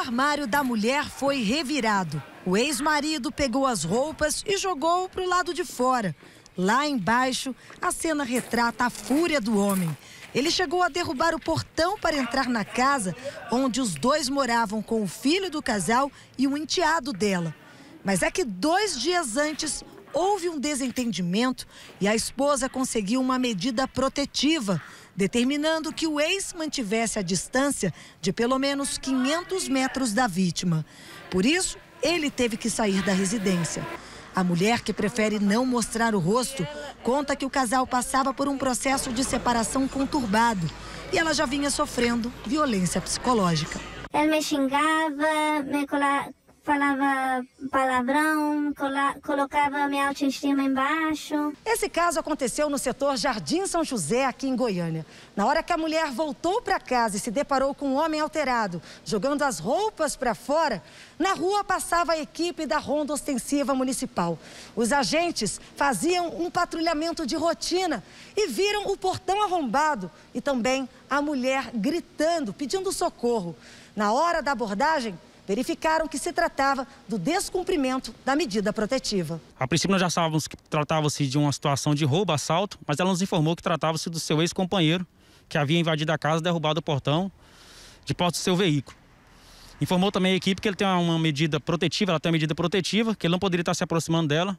armário da mulher foi revirado. O ex-marido pegou as roupas e jogou para o lado de fora. Lá embaixo, a cena retrata a fúria do homem. Ele chegou a derrubar o portão para entrar na casa onde os dois moravam com o filho do casal e o enteado dela. Mas é que dois dias antes, houve um desentendimento e a esposa conseguiu uma medida protetiva, determinando que o ex mantivesse a distância de pelo menos 500 metros da vítima. Por isso, ele teve que sair da residência. A mulher, que prefere não mostrar o rosto, conta que o casal passava por um processo de separação conturbado e ela já vinha sofrendo violência psicológica. Ela me xingava, me falava palavrão, colocava minha autoestima embaixo. Esse caso aconteceu no setor Jardim São José, aqui em Goiânia. Na hora que a mulher voltou para casa e se deparou com um homem alterado, jogando as roupas para fora, na rua passava a equipe da Ronda Ostensiva Municipal. Os agentes faziam um patrulhamento de rotina e viram o portão arrombado e também a mulher gritando, pedindo socorro. Na hora da abordagem, verificaram que se tratava do descumprimento da medida protetiva. A princípio, nós já sabíamos que tratava-se de uma situação de roubo, assalto, mas ela nos informou que tratava-se do seu ex-companheiro, que havia invadido a casa, derrubado o portão de porta do seu veículo. Informou também a equipe que ele tem uma medida protetiva, ela tem uma medida protetiva, que ele não poderia estar se aproximando dela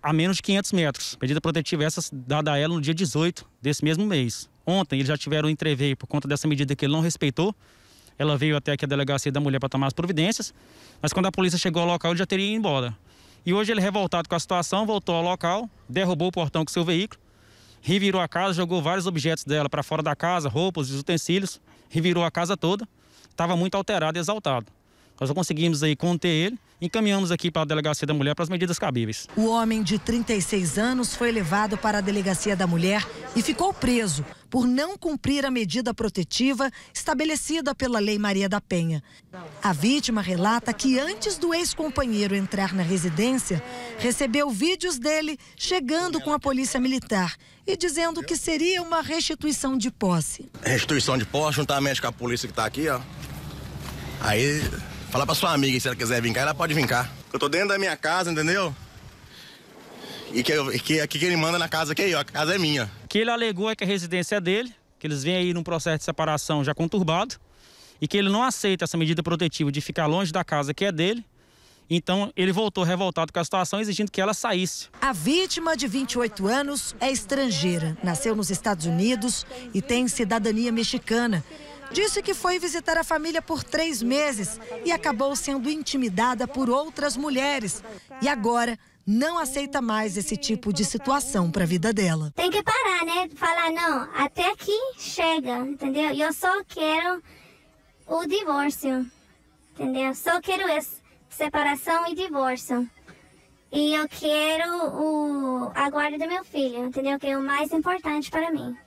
a menos de 500 metros. Medida protetiva é essa dada a ela no dia 18 desse mesmo mês. Ontem eles já tiveram um entreveio por conta dessa medida que ele não respeitou. Ela veio até aqui a delegacia da mulher para tomar as providências, mas quando a polícia chegou ao local, ele já teria ido embora. E hoje ele, é revoltado com a situação, voltou ao local, derrubou o portão com seu veículo, revirou a casa, jogou vários objetos dela para fora da casa, roupas, utensílios, revirou a casa toda. Estava muito alterado e exaltado. Nós conseguimos aí conter ele e encaminhamos aqui para a Delegacia da Mulher para as medidas cabíveis. O homem de 36 anos foi levado para a Delegacia da Mulher e ficou preso por não cumprir a medida protetiva estabelecida pela Lei Maria da Penha. A vítima relata que antes do ex-companheiro entrar na residência, recebeu vídeos dele chegando com a polícia militar e dizendo que seria uma restituição de posse. Restituição de posse juntamente com a polícia que está aqui, ó. Aí fala pra sua amiga, se ela quiser vir cá ela pode vir cá Eu tô dentro da minha casa, entendeu? E que, que aqui que ele manda na casa, que ó, a casa é minha. Que ele alegou é que a residência é dele, que eles vêm aí num processo de separação já conturbado, e que ele não aceita essa medida protetiva de ficar longe da casa que é dele, então ele voltou revoltado com a situação, exigindo que ela saísse. A vítima, de 28 anos, é estrangeira, nasceu nos Estados Unidos e tem cidadania mexicana. Disse que foi visitar a família por três meses e acabou sendo intimidada por outras mulheres. E agora não aceita mais esse tipo de situação para a vida dela. Tem que parar, né? Falar, não, até aqui chega, entendeu? Eu só quero o divórcio, entendeu? Só quero separação e divórcio. E eu quero o, a guarda do meu filho, entendeu? Que é o mais importante para mim.